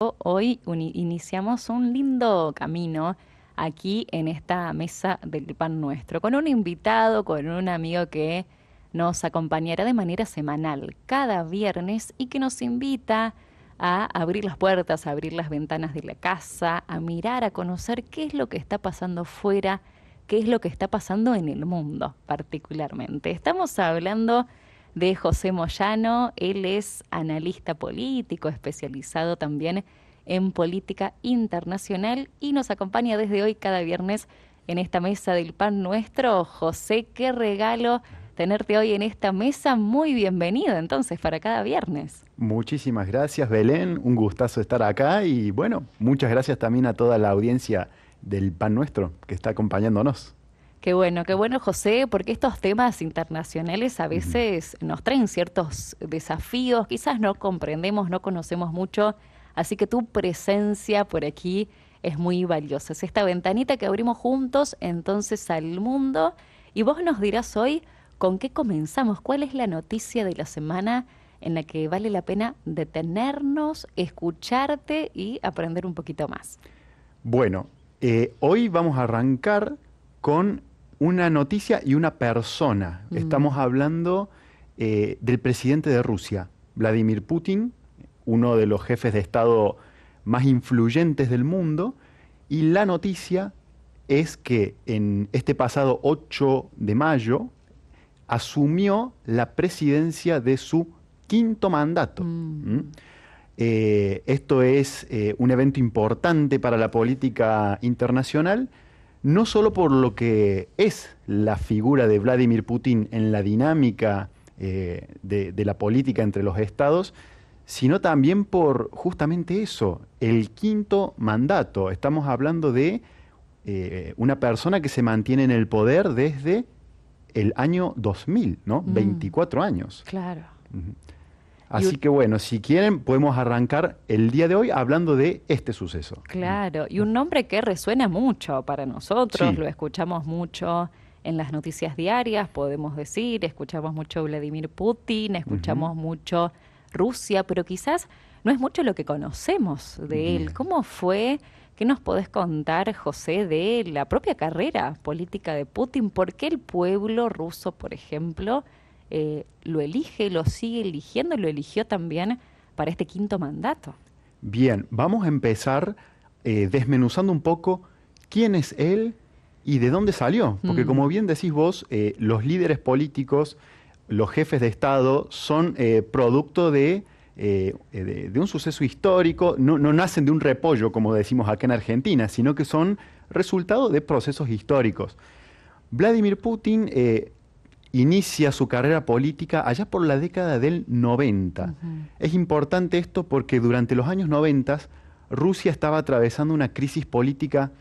Hoy iniciamos un lindo camino aquí en esta mesa del pan nuestro, con un invitado, con un amigo que nos acompañará de manera semanal cada viernes y que nos invita a abrir las puertas, a abrir las ventanas de la casa, a mirar, a conocer qué es lo que está pasando fuera, qué es lo que está pasando en el mundo particularmente. Estamos hablando de José Moyano. Él es analista político, especializado también en política internacional y nos acompaña desde hoy cada viernes en esta mesa del pan nuestro. José, qué regalo tenerte hoy en esta mesa. Muy bienvenido entonces para cada viernes. Muchísimas gracias Belén, un gustazo estar acá y bueno, muchas gracias también a toda la audiencia del pan nuestro que está acompañándonos. Qué bueno, qué mm. bueno José, porque estos temas internacionales a veces nos traen ciertos desafíos, quizás no comprendemos, no conocemos mucho, así que tu presencia por aquí es muy valiosa. Es esta ventanita que abrimos juntos entonces al mundo y vos nos dirás hoy con qué comenzamos, cuál es la noticia de la semana en la que vale la pena detenernos, escucharte y aprender un poquito más. Bueno, eh, hoy vamos a arrancar con una noticia y una persona. Estamos hablando eh, del presidente de Rusia, Vladimir Putin, uno de los jefes de Estado más influyentes del mundo, y la noticia es que en este pasado 8 de mayo asumió la presidencia de su quinto mandato. Mm. ¿Mm? Eh, esto es eh, un evento importante para la política internacional no solo por lo que es la figura de Vladimir Putin en la dinámica eh, de, la política entre los estados, sino también por justamente eso, el quinto mandato. Estamos hablando de eh, una persona que se mantiene en el poder desde el año 2000, ¿no? 24 mm. años. Claro. Así que bueno, si quieren, podemos arrancar el día de hoy hablando de este suceso. Claro, y un nombre que resuena mucho para nosotros, lo escuchamos mucho en las noticias diarias, podemos decir, escuchamos mucho Vladimir Putin, escuchamos mucho Rusia, pero quizás no es mucho lo que conocemos de él. ¿Cómo fue? ¿Qué nos podés contar, José, de la propia carrera política de Putin? ¿Por qué el pueblo ruso, por ejemplo, eh, lo elige lo sigue eligiendo lo eligió también para este quinto mandato. Bien, vamos a empezar eh, desmenuzando un poco quién es él y de dónde salió, porque mm. como bien decís vos, eh, los líderes políticos, los jefes de Estado son producto de de, un suceso histórico, no, no, nacen de un repollo, como decimos acá en Argentina, sino que son resultado de procesos históricos. Vladimir Putin inicia su carrera política allá por la década del 90. Es importante esto porque durante los años 90 Rusia estaba atravesando una crisis política,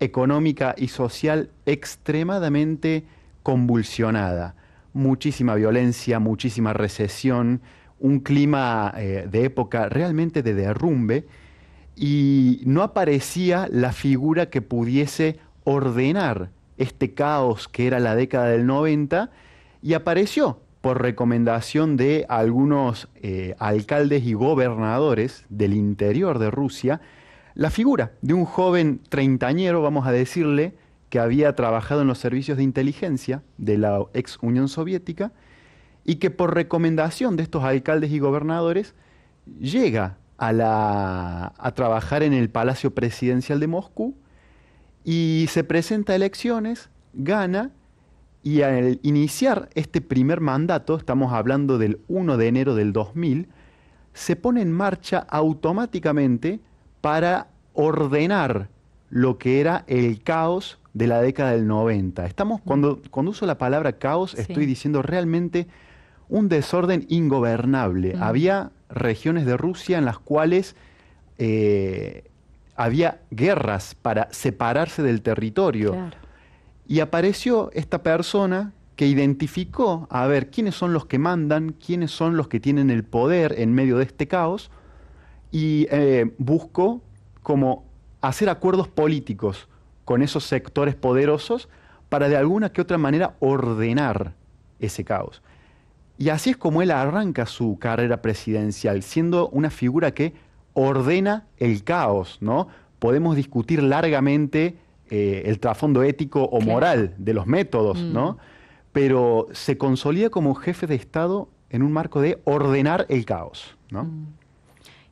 económica y social extremadamente convulsionada. Muchísima violencia, muchísima recesión, un clima eh, de época realmente de derrumbe y no aparecía la figura que pudiese ordenar este caos que era la década del 90 y apareció por recomendación de algunos eh, alcaldes y gobernadores del interior de Rusia, la figura de un joven treintañero, vamos a decirle, que había trabajado en los servicios de inteligencia de la ex Unión Soviética y que por recomendación de estos alcaldes y gobernadores llega a trabajar en el Palacio Presidencial de Moscú y se presenta a elecciones, gana y al iniciar este primer mandato, estamos hablando del 1 de enero del 2000, se pone en marcha automáticamente para ordenar lo que era el caos de la década del 90. Estamos, cuando, cuando uso la palabra caos, estoy diciendo realmente un desorden ingobernable. Había regiones de Rusia en las cuales eh, había guerras para separarse del territorio. Y apareció esta persona que identificó a ver quiénes son los que mandan, quiénes son los que tienen el poder en medio de este caos, y eh, buscó como hacer acuerdos políticos con esos sectores poderosos para de alguna que otra manera ordenar ese caos. Y así es como él arranca su carrera presidencial, siendo una figura que ordena el caos, ¿no? Podemos discutir largamente eh, el trasfondo ético o moral de los métodos, ¿no? Mm. Pero se consolida como jefe de Estado en un marco de ordenar el caos, ¿no? Mm.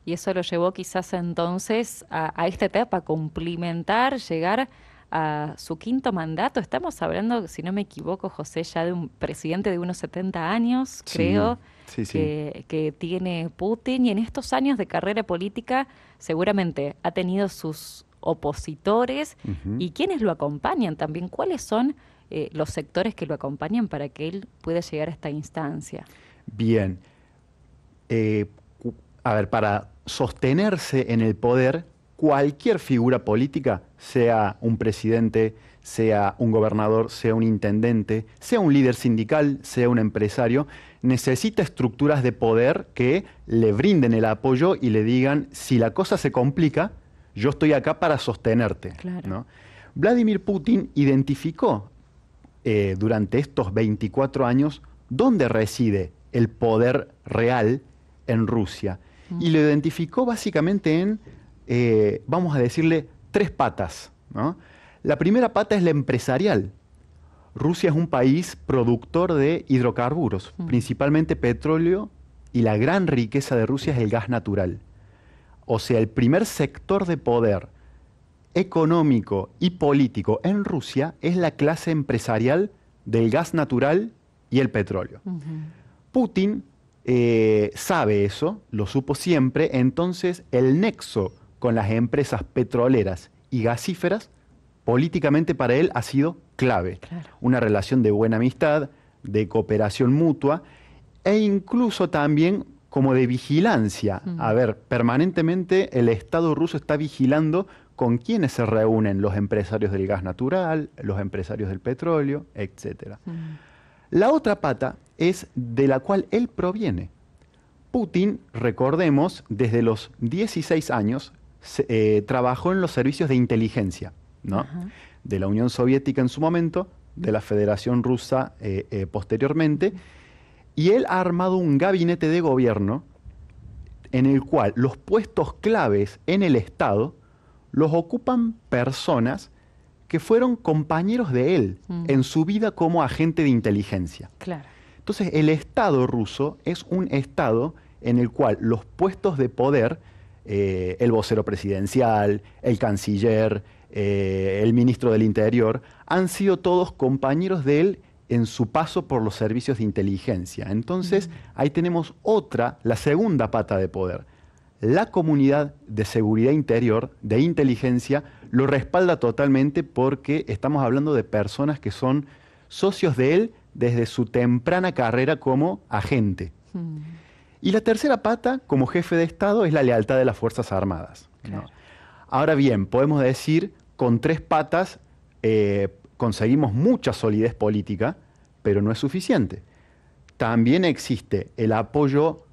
Y eso lo llevó quizás entonces a, esta etapa, cumplimentar, llegar a su quinto mandato. Estamos hablando, si no me equivoco, José, ya de un presidente de unos 70 años, creo, Que, tiene Putin. Y en estos años de carrera política seguramente ha tenido sus opositores y ¿quiénes lo acompañan también. ¿Cuáles son eh, los sectores que lo acompañan para que él pueda llegar a esta instancia? Bien. Eh, a ver, para sostenerse en el poder, cualquier figura política, sea un presidente, sea un gobernador, sea un intendente, sea un líder sindical, sea un empresario, necesita estructuras de poder que le brinden el apoyo y le digan, si la cosa se complica, yo estoy acá para sostenerte. Vladimir Putin identificó eh, durante estos 24 años dónde reside el poder real en Rusia. Mm. Y lo identificó básicamente en eh, vamos a decirle, tres patas. La primera pata es la empresarial. Rusia es un país productor de hidrocarburos, mm. principalmente petróleo, y la gran riqueza de Rusia es el gas natural. O sea, el primer sector de poder económico y político en Rusia es la clase empresarial del gas natural y el petróleo. Putin eh, sabe eso, lo supo siempre, entonces el nexo con las empresas petroleras y gasíferas, políticamente para él ha sido clave. Una relación de buena amistad, de cooperación mutua e incluso también como de vigilancia. A ver, permanentemente el Estado ruso está vigilando con quiénes se reúnen los empresarios del gas natural, los empresarios del petróleo, etc. La otra pata es de la cual él proviene. Putin, recordemos, desde los 16 años eh, trabajó en los servicios de inteligencia, ¿no? De la Unión Soviética en su momento, de la Federación Rusa eh, eh, posteriormente, y él ha armado un gabinete de gobierno en el cual los puestos claves en el Estado los ocupan personas que fueron compañeros de él mm. en su vida como agente de inteligencia. Entonces, el Estado ruso es un Estado en el cual los puestos de poder eh, el vocero presidencial, el canciller, eh, el ministro del Interior, han sido todos compañeros de él en su paso por los servicios de inteligencia. Entonces, ahí tenemos otra, la segunda pata de poder. La comunidad de seguridad interior, de inteligencia, lo respalda totalmente porque estamos hablando de personas que son socios de él desde su temprana carrera como agente. Y la tercera pata, como jefe de Estado, es la lealtad de las Fuerzas Armadas. Ahora bien, podemos decir, con tres patas eh, conseguimos mucha solidez política, pero no es suficiente. También existe el apoyo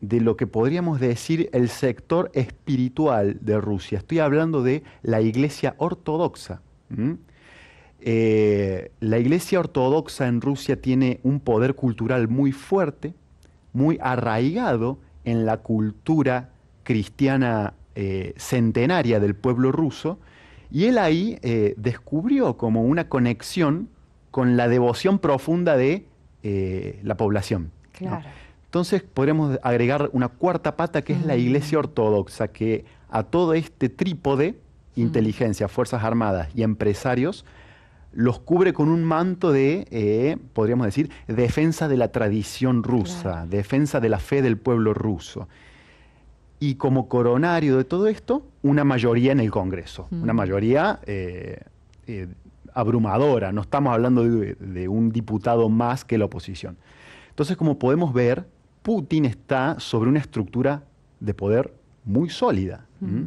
de lo que podríamos decir el sector espiritual de Rusia. Estoy hablando de la Iglesia Ortodoxa. Eh, la Iglesia Ortodoxa en Rusia tiene un poder cultural muy fuerte, muy arraigado en la cultura cristiana eh, centenaria del pueblo ruso, y él ahí eh, descubrió como una conexión con la devoción profunda de eh, la población. Entonces podremos agregar una cuarta pata que es la mm. Iglesia Ortodoxa, que a todo este trípode, mm. inteligencia, Fuerzas Armadas y empresarios, los cubre con un manto de, eh, podríamos decir, defensa de la tradición rusa, defensa de la fe del pueblo ruso. Y como coronario de todo esto, una mayoría en el Congreso, mm. una mayoría eh, eh, abrumadora, no estamos hablando de, un diputado más que la oposición. Entonces, como podemos ver, Putin está sobre una estructura de poder muy sólida, mm.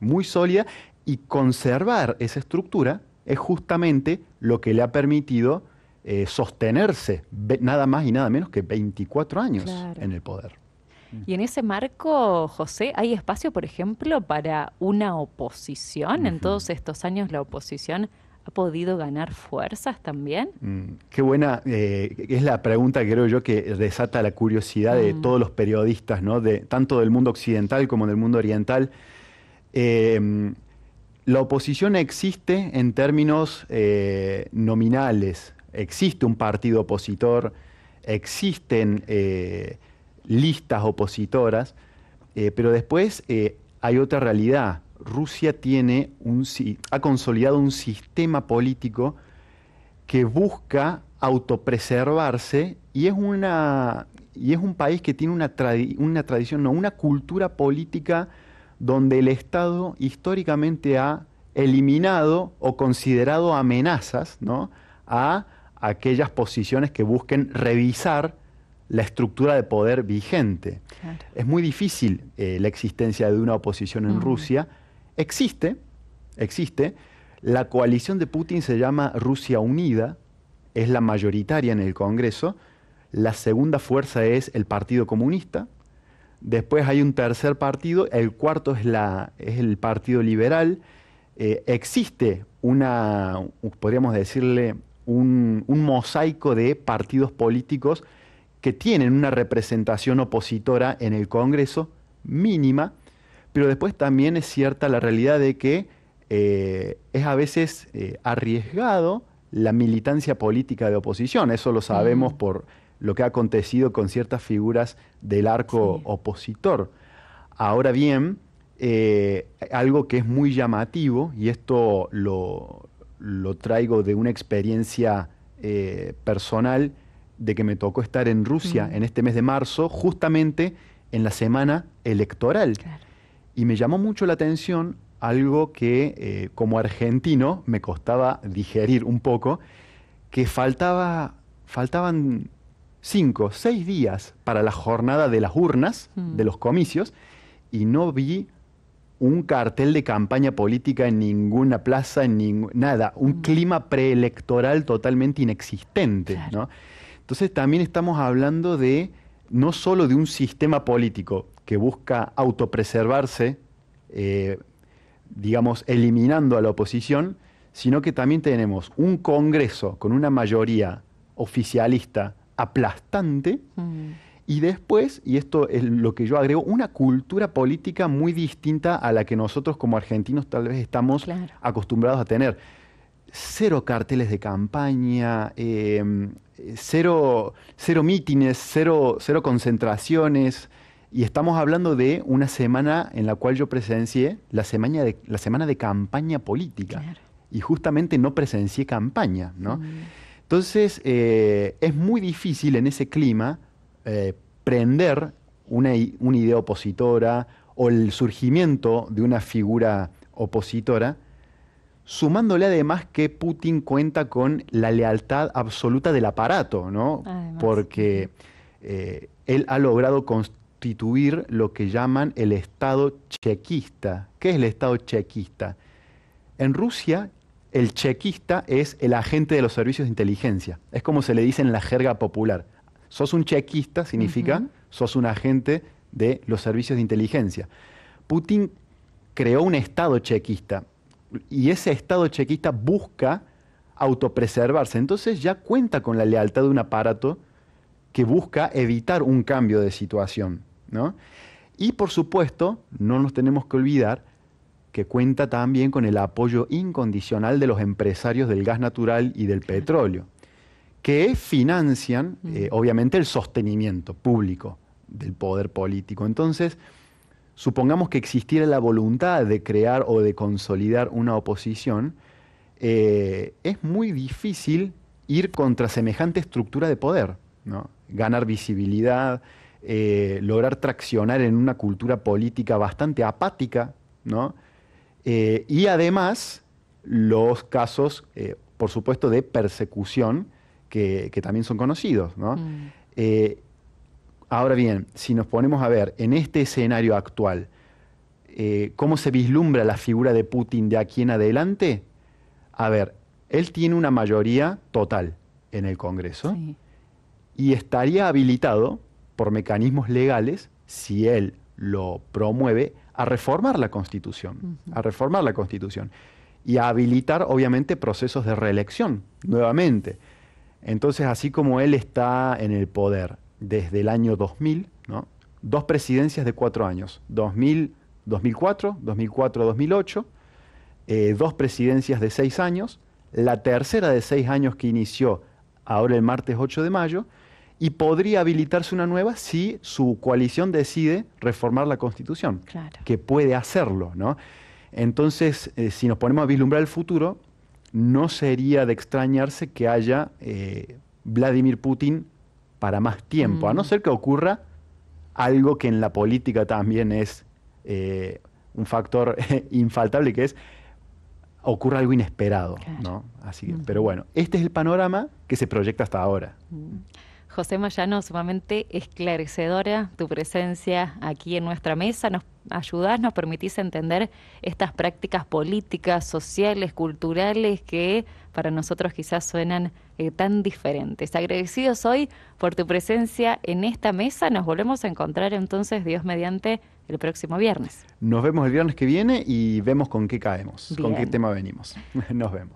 muy sólida, y conservar esa estructura es justamente lo que le ha permitido eh, sostenerse nada más y nada menos que 24 años en el poder. Y en ese marco, José, ¿hay espacio, por ejemplo, para una oposición? En todos estos años la oposición ha podido ganar fuerzas también. Mm, qué buena, eh, es la pregunta creo yo que desata la curiosidad de mm. todos los periodistas, ¿no? de, tanto del mundo occidental como del mundo oriental. Eh, la oposición existe en términos eh, nominales. Existe un partido opositor, existen eh, listas opositoras, eh, pero después hay otra realidad. Rusia tiene un, ha consolidado un sistema político que busca autopreservarse y es, y es un país que tiene una, una tradición, no, una cultura política donde el Estado históricamente ha eliminado o considerado amenazas a aquellas posiciones que busquen revisar la estructura de poder vigente. Es muy difícil eh, la existencia de una oposición en mm. Rusia. Existe, existe. La coalición de Putin se llama Rusia Unida, es la mayoritaria en el Congreso. La segunda fuerza es el Partido Comunista, Después hay un tercer partido, el cuarto es, la, es el Partido Liberal. Eh, existe una, podríamos decirle, un, mosaico de partidos políticos que tienen una representación opositora en el Congreso mínima, pero después también es cierta la realidad de que eh, es a veces eh, arriesgado la militancia política de oposición, eso lo sabemos por lo que ha acontecido con ciertas figuras del arco opositor. Ahora bien, eh, algo que es muy llamativo, y esto lo, traigo de una experiencia eh, personal, de que me tocó estar en Rusia en este mes de marzo, justamente en la semana electoral. Y me llamó mucho la atención algo que eh, como argentino me costaba digerir un poco, que faltaba, faltaban cinco, seis días para la jornada de las urnas, mm. de los comicios, y no vi un cartel de campaña política en ninguna plaza, en ningún nada, un mm. clima preelectoral totalmente inexistente. Entonces también estamos hablando de no solo de un sistema político que busca autopreservarse, eh, digamos, eliminando a la oposición, sino que también tenemos un Congreso con una mayoría oficialista aplastante. Mm. Y después, y esto es lo que yo agrego, una cultura política muy distinta a la que nosotros como argentinos tal vez estamos acostumbrados a tener. Cero carteles de campaña, em, cero, mítines, cero, concentraciones. Y estamos hablando de una semana en la cual yo presencié la semana de, la semana de campaña política. Y justamente no presencié campaña, ¿no? Mm. Entonces, eh, es muy difícil en ese clima eh, prender una, idea opositora o el surgimiento de una figura opositora, sumándole además que Putin cuenta con la lealtad absoluta del aparato, ¿no? Porque eh, él ha logrado constituir lo que llaman el Estado chequista. ¿Qué es el Estado chequista? En Rusia, el chequista es el agente de los servicios de inteligencia. Es como se le dice en la jerga popular. Sos un chequista significa sos un agente de los servicios de inteligencia. Putin creó un Estado chequista y ese Estado chequista busca autopreservarse. Entonces ya cuenta con la lealtad de un aparato que busca evitar un cambio de situación. Y por supuesto, no nos tenemos que olvidar que cuenta también con el apoyo incondicional de los empresarios del gas natural y del petróleo, que financian, eh, obviamente, el sostenimiento público del poder político. Entonces, supongamos que existiera la voluntad de crear o de consolidar una oposición, eh, es muy difícil ir contra semejante estructura de poder, ¿no? ganar visibilidad, eh, lograr traccionar en una cultura política bastante apática, ¿no? Eh, y además los casos, eh, por supuesto, de persecución que, también son conocidos. Mm. Eh, ahora bien, si nos ponemos a ver en este escenario actual, ¿cómo se vislumbra la figura de Putin de aquí en adelante? A ver, él tiene una mayoría total en el Congreso y estaría habilitado por mecanismos legales, si él lo promueve, a reformar la Constitución, a reformar la Constitución y a habilitar obviamente procesos de reelección nuevamente. Entonces, así como él está en el poder desde el año 2000, dos presidencias de cuatro años, 2000, 2004, 2004, 2008, dos presidencias de seis años, la tercera de seis años que inició ahora el martes 8 de mayo, y podría habilitarse una nueva si su coalición decide reformar la Constitución, que puede hacerlo, ¿no? Entonces, eh, si nos ponemos a vislumbrar el futuro, no sería de extrañarse que haya eh, Vladimir Putin para más tiempo, a no mm. ser que ocurra algo que en la política también es eh, un factor infaltable, que es ocurra algo inesperado, ¿no? Así pero bueno, este es el panorama que se proyecta hasta ahora. Mm. José Mayano, sumamente esclarecedora tu presencia aquí en nuestra mesa. Nos ayudás, nos permitís entender estas prácticas políticas, sociales, culturales que para nosotros quizás suenan eh, tan diferentes. Agradecidos hoy por tu presencia en esta mesa. Nos volvemos a encontrar entonces, Dios mediante, el próximo viernes. Nos vemos el viernes que viene y vemos con qué caemos, con qué tema venimos. Nos vemos.